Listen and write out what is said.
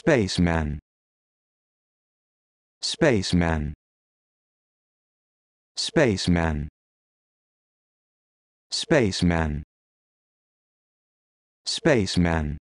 Spaceman Spaceman Spaceman Spaceman Spaceman